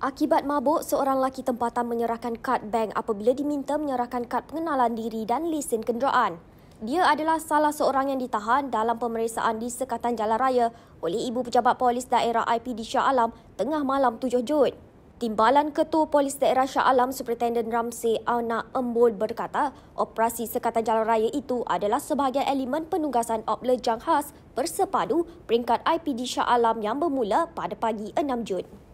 Akibat mabuk, seorang lelaki tempatan menyerahkan kad bank apabila diminta menyerahkan kad pengenalan diri dan lesen kenderaan. Dia adalah salah seorang yang ditahan dalam pemeriksaan di Sekatan Jalan Raya oleh Ibu Pejabat Polis Daerah IPD Shah Alam tengah malam 7 Jun. Timbalan Ketua Polis Daerah Shah Alam Superintenden Ramsey Auna Embol berkata, operasi Sekatan Jalan Raya itu adalah sebahagian elemen penugasan Oplejang khas bersepadu peringkat IPD Shah Alam yang bermula pada pagi 6 Jun.